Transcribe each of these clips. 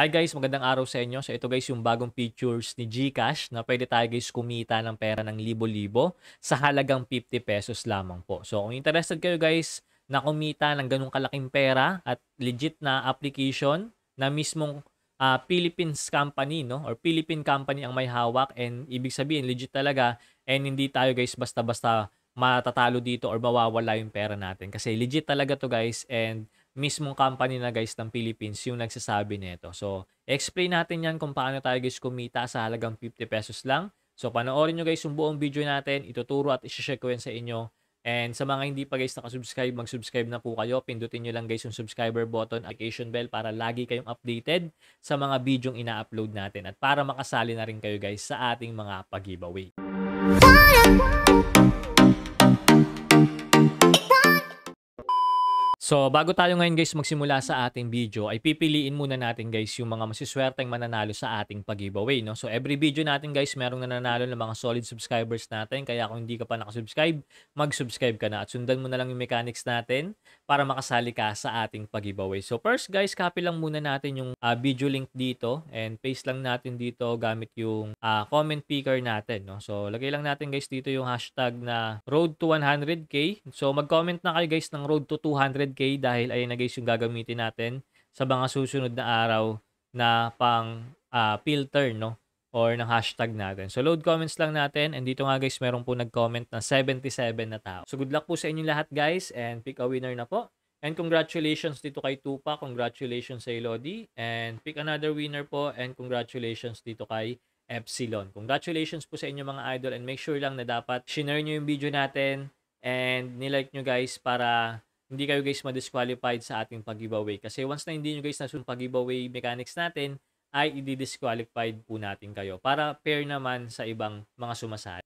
Hi guys, magandang araw sa inyo. So ito guys yung bagong features ni GCash na pwede tayo guys kumita ng pera ng libo-libo sa halagang 50 pesos lamang po. So kung interested kayo guys na kumita ng ganung kalaking pera at legit na application na mismong uh, Philippines company no or Philippine company ang may hawak and ibig sabihin legit talaga and hindi tayo guys basta-basta matatalo dito or mawawala yung pera natin kasi legit talaga to guys and mismong company na guys ng Philippines yung nagsasabi nito. So, explain natin yan kung paano tayo guys kumita sa halagang 50 pesos lang. So, panoorin nyo guys yung buong video natin. Ituturo at isishare ko yan sa inyo. And sa mga hindi pa guys nakasubscribe, mag-subscribe na po kayo. Pindutin nyo lang guys yung subscriber button, application bell para lagi kayong updated sa mga videong ina-upload natin at para makasali na rin kayo guys sa ating mga pag-giveaway. So, bago tayo ngayon guys magsimula sa ating video, ay pipiliin muna natin guys yung mga masiswerteng mananalo sa ating pag-giveaway. No? So, every video natin guys, merong nananalo ng mga solid subscribers natin. Kaya kung hindi ka pa nakasubscribe, mag-subscribe ka na. At sundan mo na lang yung mechanics natin para makasali ka sa ating pag-giveaway. So, first guys, copy lang muna natin yung uh, video link dito and paste lang natin dito gamit yung uh, comment picker natin. No? So, lagay lang natin guys dito yung hashtag na road to 100k. So, mag-comment na kayo guys ng road to 200k 10 dahil ayun na guys yung gagamitin natin sa mga susunod na araw na pang uh, ah, filter no or ng hashtag natin. So load comments lang natin and dito nga guys meron po nag-comment na 77 na tao. So good luck po sa inyo lahat guys and pick a winner na po. And congratulations dito kay Tupa, congratulations sa Lodi and pick another winner po and congratulations dito kay Epsilon. Congratulations po sa inyo mga idol and make sure lang na dapat share nyo yung video natin and nilike nyo guys para hindi kayo guys ma-disqualified sa ating pag-giveaway. Kasi once na hindi nyo guys nasunod pag-giveaway mechanics natin, ay i-disqualified po natin kayo para fair naman sa ibang mga sumasali.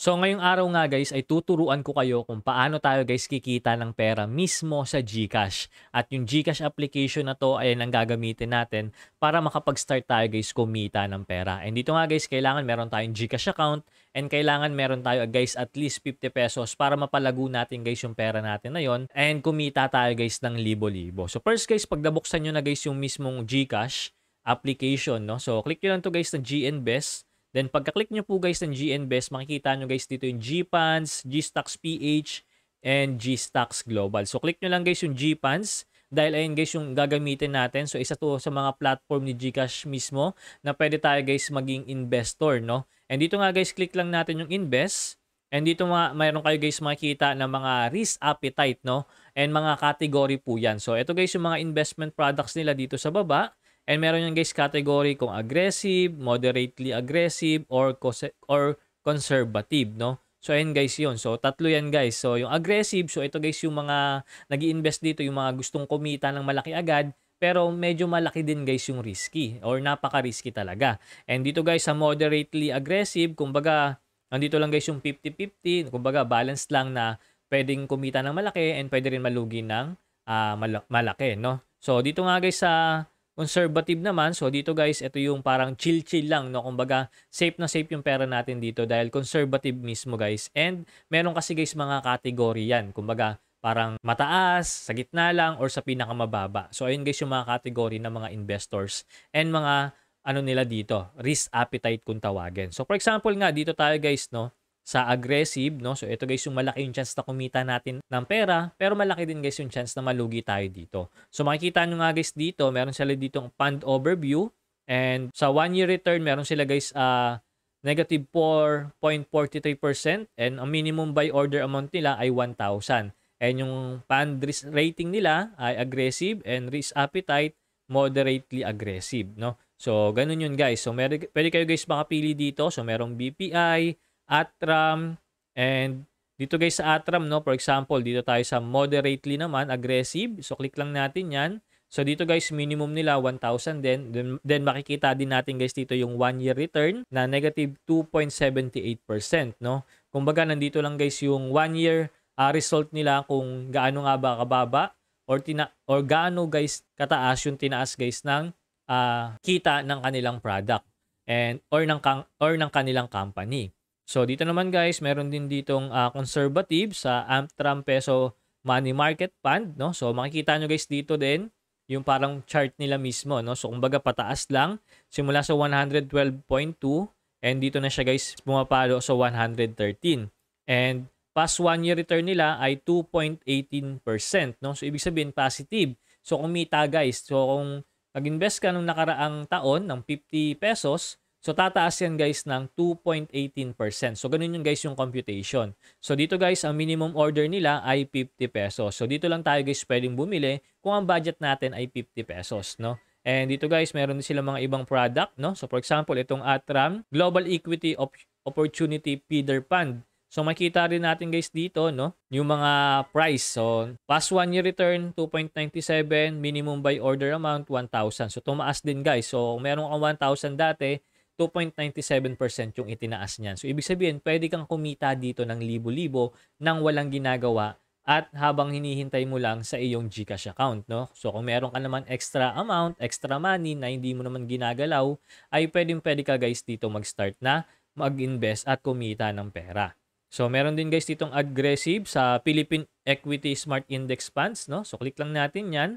So ngayong araw nga guys ay tuturuan ko kayo kung paano tayo guys kikita ng pera mismo sa GCash. At yung GCash application na to ay ang gagamitin natin para makapag-start tayo guys kumita ng pera. And dito nga guys kailangan meron tayong GCash account and kailangan meron tayo guys at least 50 pesos para mapalago natin guys yung pera natin na yon and kumita tayo guys ng libo-libo. So first guys pagdabuksan nabuksan nyo na guys yung mismong GCash application no. So click nyo lang to guys ng GNBest Then pagka-click nyo po guys ng GNBest, makikita nyo guys dito yung GPANS, GStocks PH, and GStocks Global. So click nyo lang guys yung GPANS dahil ayun guys yung gagamitin natin. So isa to sa mga platform ni GCash mismo na pwede tayo guys maging investor. no And dito nga guys click lang natin yung invest. And dito mga, mayroon kayo guys makikita na mga risk appetite no and mga category po yan. So ito guys yung mga investment products nila dito sa baba. And meron yan guys category kung aggressive, moderately aggressive, or, or conservative, no? So, ayan guys yon So, tatlo yan guys. So, yung aggressive, so ito guys yung mga nag invest dito, yung mga gustong kumita ng malaki agad, pero medyo malaki din guys yung risky or napaka-risky talaga. And dito guys sa moderately aggressive, kumbaga, nandito lang guys yung 50-50, kumbaga balanced lang na pwedeng kumita ng malaki and pwede rin malugi ng uh, malaki, no? So, dito nga guys sa conservative naman, so dito guys, ito yung parang chill-chill lang, no? Kumbaga, safe na safe yung pera natin dito dahil conservative mismo guys. And meron kasi guys mga kategory yan. Kumbaga, parang mataas, sa gitna lang, or sa pinakamababa. So ayun guys yung mga kategory ng mga investors and mga ano nila dito, risk appetite kung tawagin. So for example nga, dito tayo guys, no? sa aggressive, no? So ito guys, yung malaki yung chance na kumita natin ng pera, pero malaki din guys yung chance na malugi tayo dito. So makikita nyo nga guys dito, meron sila ditong fund overview and sa one year return, meron sila guys uh, negative 4.43% and ang minimum buy order amount nila ay 1,000. And yung fund risk rating nila ay aggressive and risk appetite moderately aggressive, no? So ganun yun guys. So meron, pwede kayo guys makapili dito. So merong BPI, ATRAM, and dito guys sa ATRAM, no, for example, dito tayo sa moderately naman, aggressive. So click lang natin yan. So dito guys, minimum nila 1,000 then, then makikita din natin guys dito yung 1 year return na negative 2.78%, no? Kumbaga nandito lang guys yung 1 year uh, ah, result nila kung gaano nga ba kababa or tina or gaano guys kataas yung tinaas guys ng uh, kita ng kanilang product and or ng or ng kanilang company. So dito naman guys, meron din ditong uh, conservative sa Amtram Peso Money Market Fund, no? So makikita nyo guys dito din yung parang chart nila mismo, no? So kumbaga pataas lang simula sa 112.2 and dito na siya guys pumapalo sa 113. And past 1 year return nila ay 2.18%, no? So ibig sabihin positive. So kumita guys. So kung mag invest ka nung nakaraang taon ng 50 pesos, So tataas yan guys ng 2.18%. So ganun yung guys yung computation. So dito guys, ang minimum order nila ay 50 pesos. So dito lang tayo guys pwedeng bumili kung ang budget natin ay 50 pesos, no? And dito guys, meron din sila mga ibang product, no? So for example, itong Atram Global Equity Op Opportunity Feeder Fund. So makita rin natin guys dito no, yung mga price. So past one year return 2.97, minimum buy order amount 1,000. So tumaas din guys. So meron kang 1,000 dati, 2.97% yung itinaas niyan. So, ibig sabihin, pwede kang kumita dito ng libo-libo nang walang ginagawa at habang hinihintay mo lang sa iyong GCash account, no? So, kung meron ka naman extra amount, extra money na hindi mo naman ginagalaw, ay pwedeng pwede ka guys dito mag-start na mag-invest at kumita ng pera. So, meron din guys ditong aggressive sa Philippine Equity Smart Index Funds, no? So, click lang natin yan.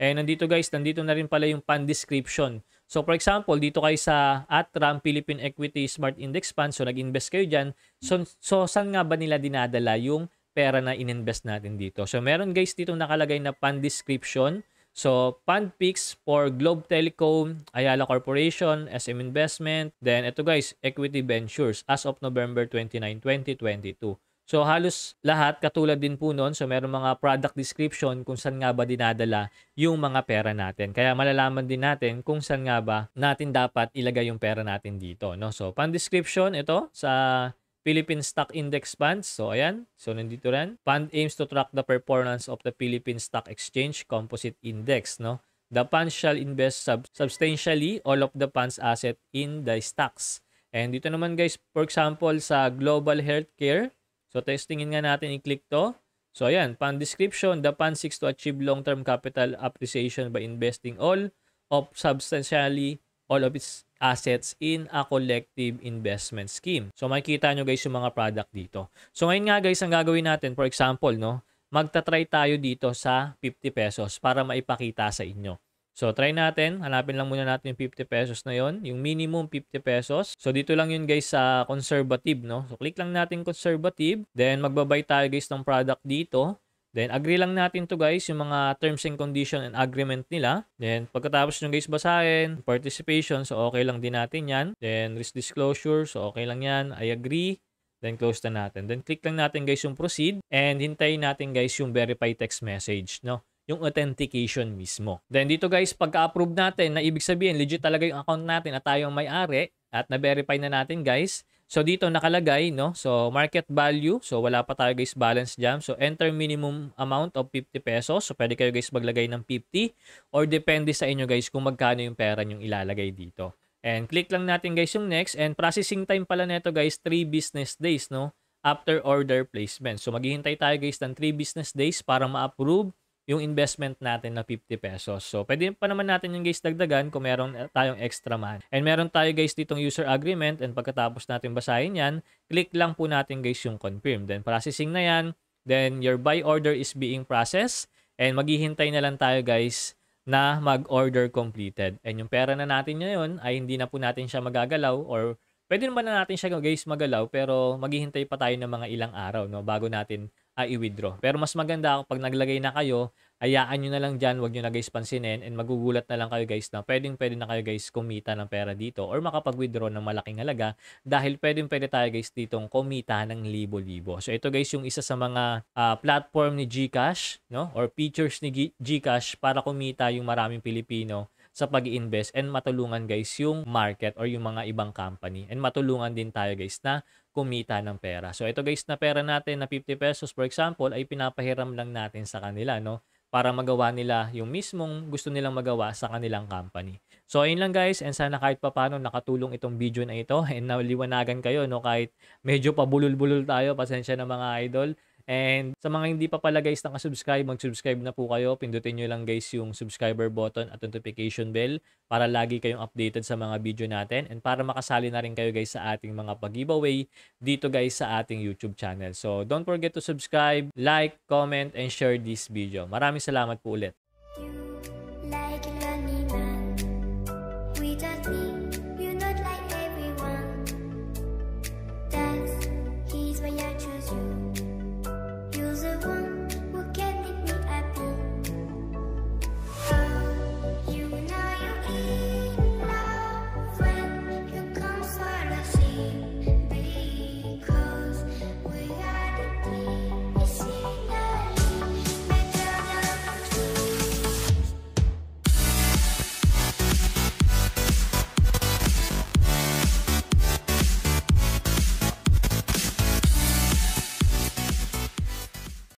Eh, nandito guys, nandito na rin pala yung fund description. So for example, dito kayo sa ATRAM, Philippine Equity Smart Index Fund, so nag-invest kayo dyan. So, so saan nga ba nila dinadala yung pera na ininvest natin dito? So meron guys dito nakalagay na fund description. So, fund picks for Globe Telecom, Ayala Corporation, SM Investment, then ito guys, Equity Ventures as of November 29, 2022. So halos lahat katulad din po noon. So meron mga product description kung saan nga ba dinadala yung mga pera natin. Kaya malalaman din natin kung saan nga ba natin dapat ilagay yung pera natin dito. No? So pan description ito sa Philippine Stock Index Funds. So, ayan. So, nandito rin. Fund aims to track the performance of the Philippine Stock Exchange Composite Index, no? The fund shall invest sub substantially all of the fund's asset in the stocks. And dito naman guys, for example, sa Global Healthcare, So testingin nga natin, i-click to. So ayan, pan description, the fund seeks to achieve long-term capital appreciation by investing all of substantially all of its assets in a collective investment scheme. So makikita nyo guys yung mga product dito. So ngayon nga guys, ang gagawin natin, for example, no, magta-try tayo dito sa 50 pesos para maipakita sa inyo. So, try natin. Hanapin lang muna natin yung 50 pesos na yon Yung minimum 50 pesos. So, dito lang yun guys sa conservative, no? So, click lang natin conservative. Then, magbabay tayo guys ng product dito. Then, agree lang natin to guys, yung mga terms and condition and agreement nila. Then, pagkatapos nyo guys basahin, participation, so okay lang din natin yan. Then, risk disclosure, so okay lang yan. I agree. Then, close na natin. Then, click lang natin guys yung proceed. And, hintayin natin guys yung verify text message, no? yung authentication mismo. Then dito guys, pagka-approve natin na ibig sabihin legit talaga yung account natin at tayo ang may-ari at na-verify na natin guys. So dito nakalagay no, so market value, so wala pa tayo guys balance jam. So enter minimum amount of 50 pesos. So pwede kayo guys maglagay ng 50 or depende sa inyo guys kung magkano yung pera yung ilalagay dito. And click lang natin guys yung next and processing time pala nito guys 3 business days no after order placement. So maghihintay tayo guys ng 3 business days para ma-approve yung investment natin na 50 pesos. So, pwede pa naman natin yung guys dagdagan kung meron tayong extra man. And meron tayo guys ditong user agreement and pagkatapos natin basahin yan, click lang po natin guys yung confirm. Then processing na yan. Then your buy order is being processed and maghihintay na lang tayo guys na mag-order completed. And yung pera na natin ngayon ay hindi na po natin siya magagalaw or pwede naman na natin siya guys magalaw pero maghihintay pa tayo ng mga ilang araw no bago natin uh, i-withdraw. Pero mas maganda pag naglagay na kayo, hayaan nyo na lang dyan, wag nyo na guys pansinin and magugulat na lang kayo guys na pwedeng pwede na kayo guys kumita ng pera dito or makapag-withdraw ng malaking halaga dahil pwedeng pwede tayo guys ditong kumita ng libo-libo. So ito guys yung isa sa mga uh, platform ni GCash no or features ni GCash para kumita yung maraming Pilipino sa pag invest and matulungan guys yung market or yung mga ibang company. And matulungan din tayo guys na kumita ng pera. So ito guys na pera natin na 50 pesos for example ay pinapahiram lang natin sa kanila no para magawa nila yung mismong gusto nilang magawa sa kanilang company. So ayun lang guys and sana kahit papano nakatulong itong video na ito and naliwanagan kayo no kahit medyo pabulol-bulol tayo pasensya na mga idol. And sa mga hindi pa pala guys naka-subscribe, mag-subscribe na po kayo. Pindutin nyo lang guys yung subscriber button at notification bell para lagi kayong updated sa mga video natin and para makasali na rin kayo guys sa ating mga pag-giveaway dito guys sa ating YouTube channel. So don't forget to subscribe, like, comment, and share this video. Maraming salamat po ulit. Thank